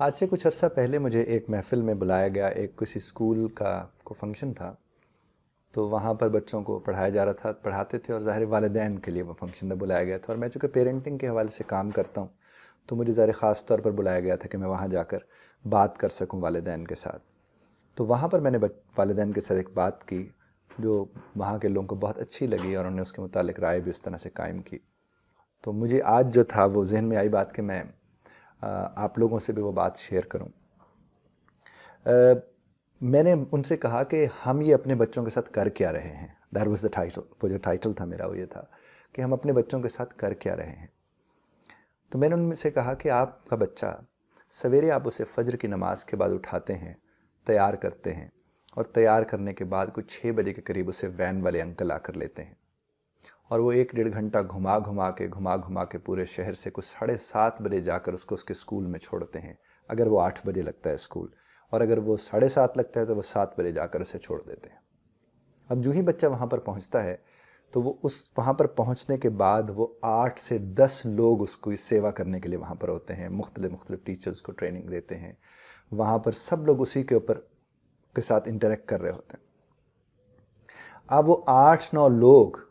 आज से कुछ अर्सा पहले मुझे एक महफिल में बुलाया गया एक किसी स्कूल का को फंक्शन था तो वहाँ पर बच्चों को पढ़ाया जा रहा था पढ़ाते थे और ज़ाहिर वालदेन के लिए वो फंक्शन था बुलाया गया था और मैं चूँकि पेरेंटिंग के हवाले से काम करता हूँ तो मुझे ज़ाहिर ख़ास तौर पर बुलाया गया था कि मैं वहाँ जाकर बात कर सकूँ वालदेन के साथ तो वहाँ पर मैंने वालदेन के साथ एक बात की जो वहाँ के लोगों को बहुत अच्छी लगी और उन्होंने उसके मुतालिक राय भी उस तरह से कायम की तो मुझे आज जो था वो जहन में आई बात कि मैं आप लोगों से भी वो बात शेयर करूँ मैंने उनसे कहा कि हम ये अपने बच्चों के साथ कर क्या रहे हैं दैट वॉज़ द टाइटल वो जो टाइटल था मेरा वो ये था कि हम अपने बच्चों के साथ कर क्या रहे हैं तो मैंने उनसे कहा कि आपका बच्चा सवेरे आप उसे फजर की नमाज के बाद उठाते हैं तैयार करते हैं और तैयार करने के बाद कुछ छः बजे के करीब उसे वैन वाले अंकल आकर लेते हैं और वो एक डेढ़ घंटा घुमा घुमा के घुमा घुमा के पूरे शहर से कुछ साढ़े सात बजे जाकर उसको उसके स्कूल में छोड़ते हैं अगर वो आठ बजे लगता है स्कूल और अगर वो साढ़े सात लगता है तो वो सात बजे जाकर उसे छोड़ देते हैं अब जो ही बच्चा वहाँ पर पहुँचता है तो वो उस वहाँ पर पहुँचने के बाद वो आठ से दस लोग उसको सेवा करने के लिए वहाँ पर होते हैं मुख्तल मुख्तल टीचर्स को ट्रेनिंग देते हैं वहाँ पर सब लोग उसी के ऊपर के साथ इंटरेक्ट कर रहे होते हैं अब वो आठ नौ लोग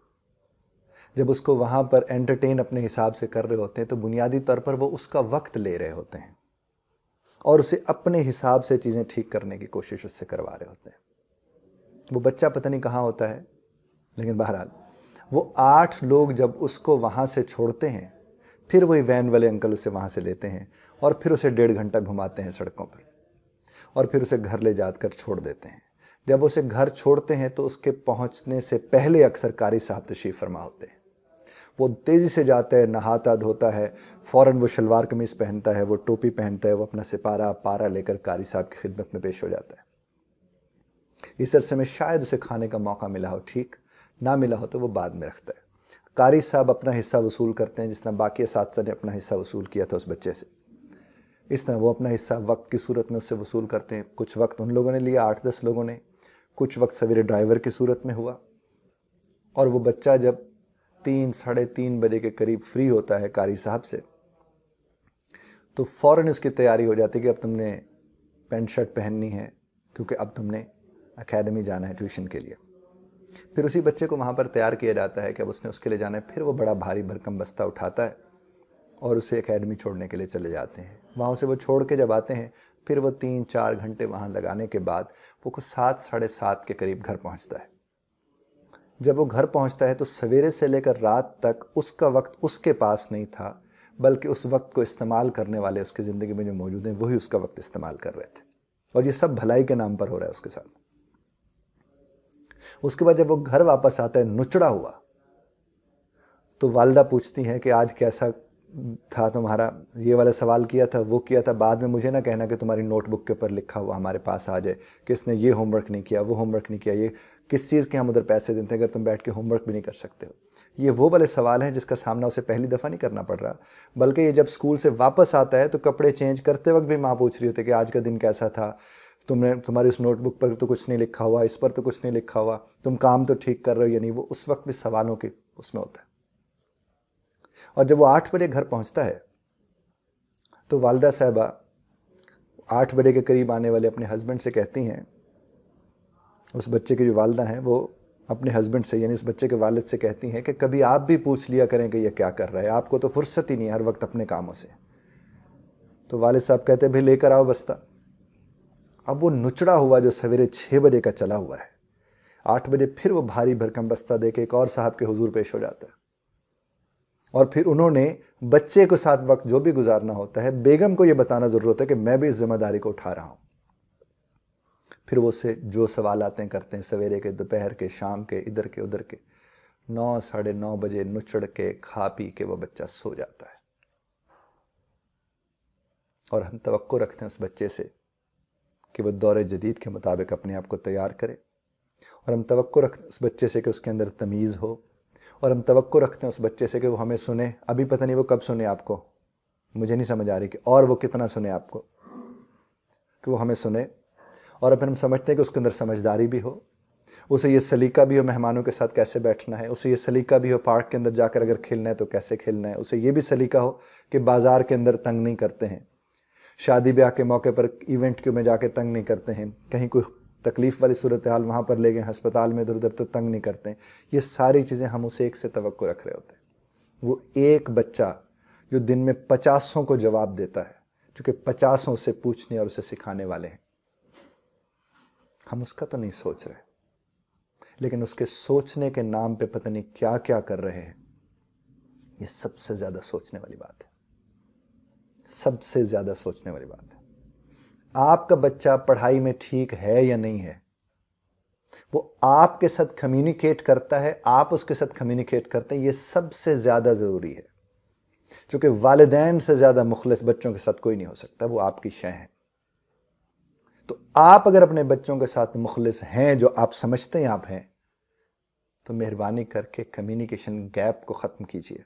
जब उसको वहाँ पर एंटरटेन अपने हिसाब से कर रहे होते हैं तो बुनियादी तौर पर वो उसका वक्त ले रहे होते हैं और उसे अपने हिसाब से चीज़ें ठीक करने की कोशिश उससे करवा रहे होते हैं वो बच्चा पता नहीं कहाँ होता है लेकिन बहरहाल वो आठ लोग जब उसको वहाँ से छोड़ते हैं फिर वही वैन वाले अंकल उसे वहाँ से लेते हैं और फिर उसे डेढ़ घंटा घुमाते हैं सड़कों पर और फिर उसे घर ले जाकर छोड़ देते हैं जब उसे घर छोड़ते हैं तो उसके पहुंचने से पहले अक्सर कारी साहब तशीफ फरमा होते हैं वो तेज़ी से जाता है नहाता धोता है फ़ौर वो शलवार कमीज़ पहनता है वो टोपी पहनता है वो अपना सिपारा पारा लेकर कारी साहब की खिदमत में पेश हो जाता है इस अरसे में शायद उसे खाने का मौका मिला हो ठीक ना मिला हो तो वो बाद में रखता है कारी साहब अपना हिस्सा वसूल करते हैं जिस तरह बाकी इस ने अपना हिस्सा वसूल किया था उस बच्चे से इस तरह वो अपना हिस्सा वक्त की सूरत में उससे वसूल करते हैं कुछ वक्त उन लोगों ने लिया आठ दस लोगों ने कुछ वक्त सवेरे ड्राइवर की सूरत में हुआ और वो बच्चा जब तीन साढ़े तीन बजे के करीब फ्री होता है कारी साहब से तो फ़ौरन उसकी तैयारी हो जाती है कि अब तुमने पेंट शर्ट पहननी है क्योंकि अब तुमने अकेडमी जाना है ट्यूशन के लिए फिर उसी बच्चे को वहाँ पर तैयार किया जाता है कि अब उसने उसके लिए जाना है फिर वो बड़ा भारी भरकम बस्ता उठाता है और उसे अकेडमी छोड़ने के लिए चले जाते हैं वहाँ से वो छोड़ के जब आते हैं फिर वो तीन चार घंटे वहाँ लगाने के बाद वो कुछ सात साढ़े सात के करीब घर पहुँचता है जब वो घर पहुंचता है तो सवेरे से लेकर रात तक उसका वक्त उसके पास नहीं था बल्कि उस वक्त को इस्तेमाल करने वाले उसकी ज़िंदगी में जो मौजूद हैं वही उसका वक्त इस्तेमाल कर रहे थे और ये सब भलाई के नाम पर हो रहा है उसके साथ उसके बाद जब वो घर वापस आता है नुचड़ा हुआ तो वालदा पूछती हैं कि आज कैसा था तुम्हारा ये वाला सवाल किया था वो किया था बाद में मुझे ना कहना कि तुम्हारी नोटबुक के ऊपर लिखा हुआ हमारे पास आ जाए कि इसने ये होमवर्क नहीं किया वो होमवर्क नहीं किया ये किस चीज़ के हम उधर पैसे देते हैं अगर तुम बैठ के होमवर्क भी नहीं कर सकते हो ये वो वाले सवाल हैं जिसका सामना उसे पहली दफ़ा नहीं करना पड़ रहा बल्कि ये जब स्कूल से वापस आता है तो कपड़े चेंज करते वक्त भी माँ पूछ रही होती है कि आज का दिन कैसा था तुमने तुम्हारी उस नोटबुक पर तो कुछ नहीं लिखा हुआ इस पर तो कुछ नहीं लिखा हुआ तुम काम तो ठीक कर रहे हो या नहीं वो उस वक्त भी सवालों के उसमें होता है और जब वो आठ बजे घर पहुंचता है तो वालदा साहबा आठ बजे के करीब आने वाले अपने हस्बैंड से कहती हैं उस बच्चे की जो वालदा हैं वो अपने हस्बैंड से यानी उस बच्चे के वालद से कहती हैं कि कभी आप भी पूछ लिया करें कि यह क्या कर रहा है आपको तो फुर्सत ही नहीं हर वक्त अपने कामों से तो वालद साहब कहते हैं भाई लेकर आओ बस्ता अब वो नुचड़ा हुआ जो सवेरे छः बजे का चला हुआ है आठ बजे फिर वो भारी भरकम बस्ता दे के एक और साहब के हुजूर पेश हो जाता है और फिर उन्होंने बच्चे को साथ वक्त जो भी गुजारना होता है बेगम को ये बताना ज़रूरत है कि मैं भी इस जिम्मेदारी को उठा रहा हूँ फिर वो से जो सवाल आते हैं करते हैं सवेरे के दोपहर के शाम के इधर के उधर के नौ साढ़े नौ बजे नुचड़ के खा पी के वो बच्चा सो जाता है और हम तो रखते हैं उस बच्चे से कि वह दौरे जदीद के मुताबिक अपने आप को तैयार करे और हम तो रखते हैं उस बच्चे से कि उसके अंदर तमीज़ हो और हम तो रखते हैं उस बच्चे से कि वो हमें सुने अभी पता नहीं वो कब सुने आपको मुझे नहीं समझ आ रही कि और वो कितना सुने आपको कि वो हमें सुने और फिर हम समझते हैं कि उसके अंदर समझदारी भी हो उसे ये सलीका भी हो मेहमानों के साथ कैसे बैठना है उसे ये सलीका भी हो पार्क के अंदर जाकर अगर खेलना है तो कैसे खेलना है उसे ये भी सलीका हो कि बाज़ार के अंदर तंग नहीं करते हैं शादी ब्याह के मौके पर इवेंट के में जाके तंग नहीं करते हैं कहीं कोई तकलीफ़ वाली सूरत हाल वहाँ पर ले गए हस्पताल में इधर उधर तो तंग नहीं करते हैं ये सारी चीज़ें हम उसे एक से तो रख रहे होते हैं वो एक बच्चा जो दिन में पचासों को जवाब देता है चूँकि पचासों से पूछने और उसे सिखाने वाले हैं हम उसका तो नहीं सोच रहे लेकिन उसके सोचने के नाम पे पता नहीं क्या क्या कर रहे हैं ये सबसे ज़्यादा सोचने वाली बात है सबसे ज़्यादा सोचने वाली बात है आपका बच्चा पढ़ाई में ठीक है या नहीं है वो आपके साथ कम्युनिकेट करता है आप उसके साथ कम्युनिकेट करते हैं ये सबसे ज़्यादा ज़रूरी है क्योंकि वालदेन से ज़्यादा मुखलस बच्चों के साथ कोई नहीं हो सकता वो आपकी शय है तो आप अगर अपने बच्चों के साथ मुखलिस हैं जो आप समझते हैं आप हैं तो मेहरबानी करके कम्युनिकेशन गैप को ख़त्म कीजिए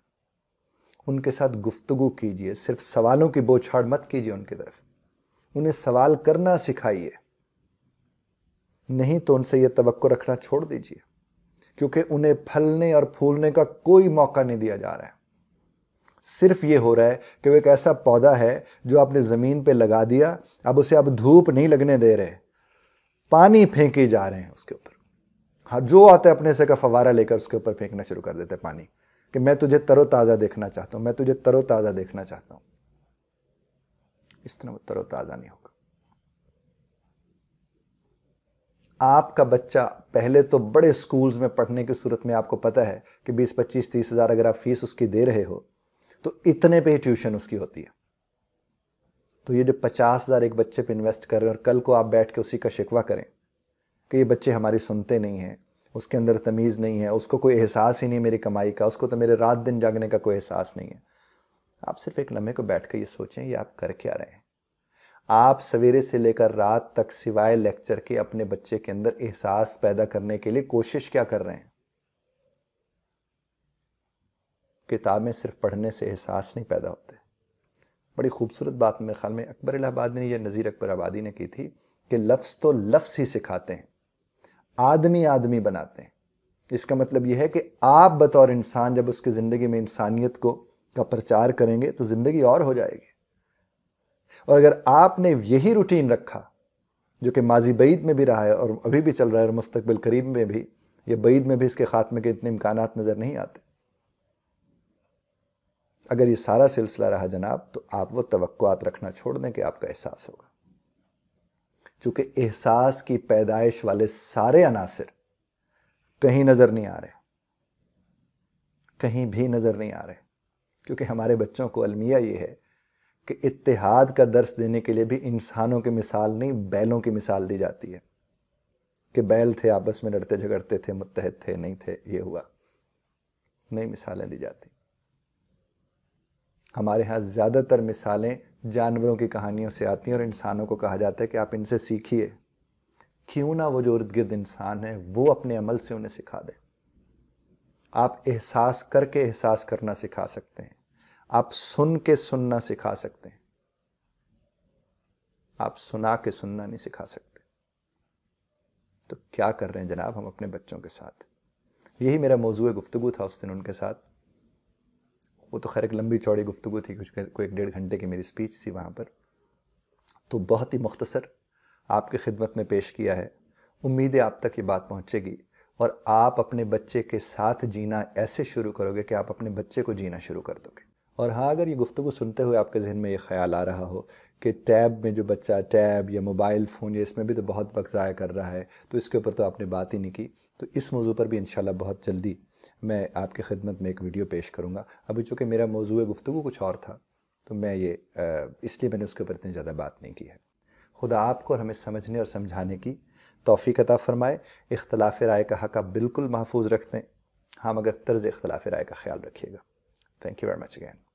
उनके साथ गुफ्तगु कीजिए सिर्फ सवालों की बोछाड़ मत कीजिए उनकी तरफ उन्हें सवाल करना सिखाइए नहीं तो उनसे यह तवक्को रखना छोड़ दीजिए क्योंकि उन्हें फलने और फूलने का कोई मौका नहीं दिया जा रहा है सिर्फ ये हो रहा है कि वो एक ऐसा पौधा है जो आपने ज़मीन पे लगा दिया अब उसे आप धूप नहीं लगने दे रहे पानी फेंके जा रहे हैं उसके ऊपर हाँ जो आता है अपने से का फवारा लेकर उसके ऊपर फेंकना शुरू कर देते हैं पानी कि मैं तुझे तरोताज़ा देखना चाहता हूँ मैं तुझे तरोताज़ा देखना चाहता हूँ इस तरह वो तरोताज़ा नहीं होगा आपका बच्चा पहले तो बड़े स्कूल्स में पढ़ने की सूरत में आपको पता है कि 20, 25, 30 हज़ार अगर आप फीस उसकी दे रहे हो तो इतने पे ही ट्यूशन उसकी होती है तो ये जो पचास हज़ार एक बच्चे पे इन्वेस्ट कर रहे हैं और कल को आप बैठ के उसी का शिकवा करें कि ये बच्चे हमारी सुनते नहीं हैं उसके अंदर तमीज़ नहीं है उसको कोई एहसास ही नहीं मेरी कमाई का उसको तो मेरे रात दिन जागने का कोई एहसास नहीं है आप सिर्फ एक लम्हे को बैठ कर ये सोचें ये आप कर क्या रहे हैं आप सवेरे से लेकर रात तक सिवाय लेक्चर के अपने बच्चे के अंदर एहसास पैदा करने के लिए कोशिश क्या कर रहे हैं किताबें सिर्फ पढ़ने से एहसास नहीं पैदा होते बड़ी खूबसूरत बात मेरे ख्याल में अकबर इलाहाबाद ने या नज़ीर अकबर आबादी ने की थी कि लफ्ज़ तो लफ्ज़ ही सिखाते हैं आदमी आदमी बनाते हैं इसका मतलब यह है कि आप बतौर इंसान जब उसकी ज़िंदगी में इंसानियत को का प्रचार करेंगे तो ज़िंदगी और हो जाएगी और अगर आपने यही रूटीन रखा जो कि माजी बैद में भी रहा है और अभी भी चल रहा है और मुस्तबिल करीब में भी या बैद में भी इसके ख़ात्मे के इतने इम्कान नज़र नहीं आते अगर ये सारा सिलसिला रहा जनाब तो आप वो तो रखना छोड़ दें कि आपका एहसास होगा चूंकि एहसास की पैदाइश वाले सारे अनासर कहीं नज़र नहीं आ रहे कहीं भी नज़र नहीं आ रहे क्योंकि हमारे बच्चों को अलमिया ये है कि इतिहाद का दर्श देने के लिए भी इंसानों की मिसाल नहीं बैलों की मिसाल दी जाती है कि बैल थे आपस में लड़ते झगड़ते थे मुतहद थे नहीं थे ये हुआ नई मिसालें दी जाती हमारे यहाँ ज़्यादातर मिसालें जानवरों की कहानियों से आती हैं और इंसानों को कहा जाता है कि आप इनसे सीखिए क्यों ना वो जो इर्द गिर्द इंसान है वो अपने अमल से उन्हें सिखा दे आप एहसास करके एहसास करना सिखा सकते हैं आप सुन के सुनना सिखा सकते हैं आप सुना के सुनना नहीं सिखा सकते तो क्या कर रहे हैं जनाब हम अपने बच्चों के साथ यही मेरा मौजू गुफ्तगु था उस दिन उनके साथ वो तो खैर एक लंबी चौड़ी गुफ्तु थी कुछ कोई एक डेढ़ घंटे की मेरी स्पीच थी वहाँ पर तो बहुत ही मुख्तसर आपकी खिदमत में पेश किया है उम्मीद है आप तक ये बात पहुँचेगी और आप अपने बच्चे के साथ जीना ऐसे शुरू करोगे कि आप अपने बच्चे को जीना शुरू कर दोगे और हाँ अगर ये गुफ्तु सुनते हुए आपके जहन में ये ख्याल आ रहा हो कि टैब में जो बच्चा टैब या मोबाइल फ़ोन या इसमें भी तो बहुत वक्त ज़ाया कर रहा है तो इसके ऊपर तो आपने बात ही नहीं की तो इस मौजू पर भी इन बहुत जल्दी मैं आपकी खिदमत में एक वीडियो पेश करूँगा अभी चूँकि मेरा मौजू गुफ्तु कुछ और था तो मैं ये इसलिए मैंने उसके ऊपर इतनी ज़्यादा बात नहीं की है खुदा आपको और हमें समझने और समझाने की तोफ़ी कता फ़रमाए इख्तलाफ राय का हक बिल्कुल महफूज रखते हैं हाँ मगर तर्ज इख्तलाफ राय का ख्याल रखिएगा thank you very much again